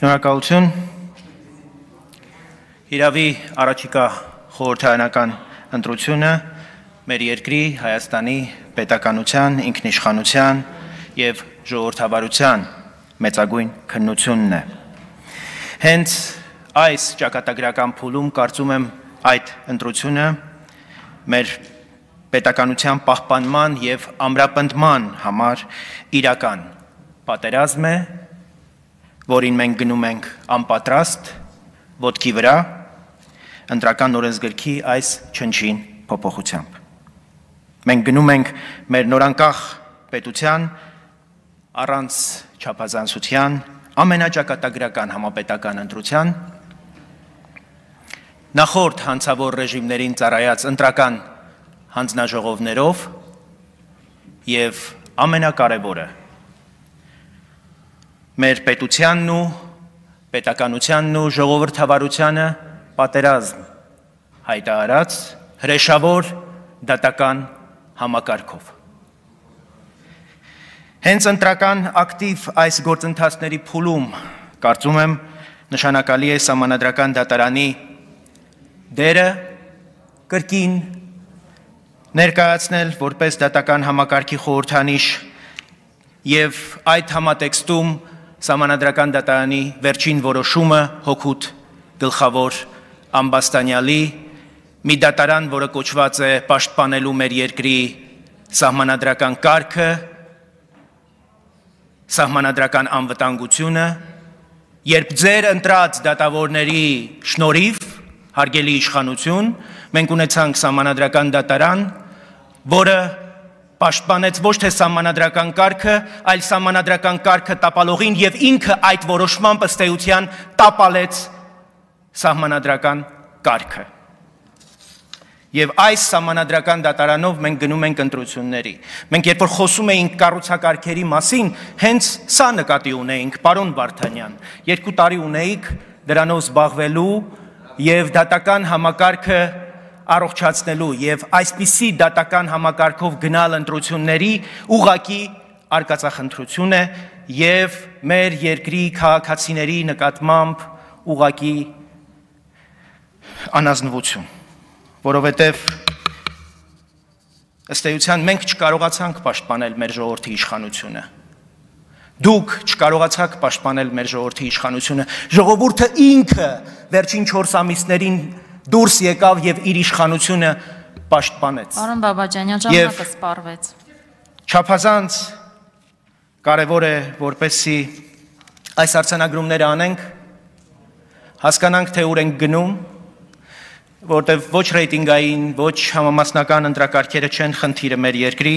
Շնորհակալություն։ Իրավի առաջիկա խորհրդարանական ընտրությունը մեր երկրի Հայաստանի պետականության, ինքնիշխանության եւ ժողովրդավարության մեծագույն քննությունն է։ Հենց այս ճակատագրական փուլում կարծում եմ այդ ընտրությունը մեր պետականության պահպանման եւ ամրապնդման համար իրական պատերազմ է որին մենք գնում ենք անպատրաստ ոդքի վրա ընտրական օրենսգրքի այս չնչին փոփոխությամբ։ Մենք գնում ենք մեր նորանկախ պետության առանց չափազանցության ամենաճակատագրական համապետական ընտրության նախորդ հանցավոր ռեժիմներին ծառայած ընտրական հանձնաժողովներով եւ ամենակարևորը մեր պետությանն ու պետականությանն ու ժողովրդավարությանը պատերազմ հայտարարած հրեշավոր դատական համակարգով։ Հենց ընտրական ակտիվ այս գործընթացների փուլում կարծում եմ նշանակալի է համանadrական դատարանի դերը կրկին ներկայացնել որպես դատական համակարգի խորհրդանիշ եւ այդ համատեքստում Սամանադրական դատարանի վերջին որոշումը հոգուտ գլխավոր ամբաստանյալի մի դատարան, որը կոչված է պաշտպանելու մեր երկրի սահմանադրական կարգը, սահմանադրական անվտանգությունը, երբ ձեր ընտրած դատավորների շնորհիվ հարգելի իշխանություն, մենք ունեցանք սահմանադրական դատարան, որը պաշտպանեց ոչ թե սահմանադրական կարգը, այլ սահմանադրական կարգը տապալողին եւ ինքը այդ որոշմամբ ըստ էության տապալեց սահմանադրական կարգը։ Եվ այս սահմանադրական դատարանով մենք գնում ենք ընտրությունների։ Մենք երբ որ խոսում էինք կառուցակարգերի մասին, հենց սա նկատի ունեինք, պարոն Վարդանյան։ Երկու տարի ունեիք դրանով զբաղվելու եւ դատական համակարգը առողջացնելու եւ այսպիսի դատական համակարգով գնալ ընտրությունների ուղակի արկածախնդրություն է եւ մեր երկրի քաղաքացիների նկատմամբ ուղակի անազնվություն, որովհետև ըստ էության մենք չկարողացանք պաշտպանել մեր ժողովրդի իշխանությունը։ Դուք չկարողացաք պաշտպանել մեր ժողովրդի իշխանությունը։ Ժողովուրդը ինքը վերջին 4 ամիսներին դուրս եկավ եւ իր իշխանությունը պաշտպանեց։ Պարոն Բաբաջանյան ժամանակը սպառվեց։ Չափազանց կարևոր է, որպեսի այս արցանագրումները անենք, հասկանանք, թե ուր ենք գնում, որտեվ ոչ ռեյտինգային, ոչ համամասնական ընտրակարգերը չեն խնդիրը մեր երկրի,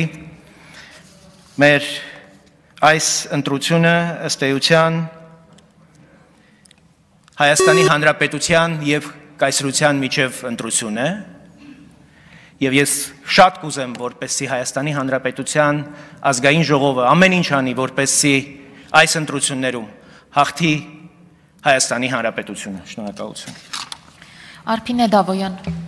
մեր այս ընտրությունը ըստ էության Հայաստանի Հանրապետության եւ կայսրության միջև ընտրություն է եւ ես շատ կուզեմ որպեսի Հայաստանի Հանրապետության ազգային ժողովը ամեն ինչ անի որպեսի այս ընտրություններում հաղթի Հայաստանի Հանրապետությունը շնորհակալություն Արփինե Դավոյան